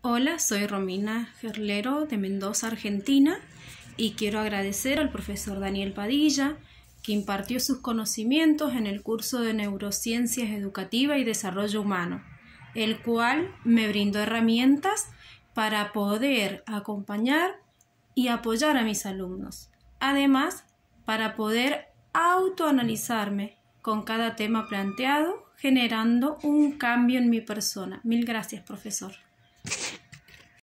Hola, soy Romina Gerlero de Mendoza, Argentina, y quiero agradecer al profesor Daniel Padilla, que impartió sus conocimientos en el curso de Neurociencias Educativa y Desarrollo Humano, el cual me brindó herramientas para poder acompañar y apoyar a mis alumnos. Además, para poder autoanalizarme con cada tema planteado, generando un cambio en mi persona. Mil gracias, profesor.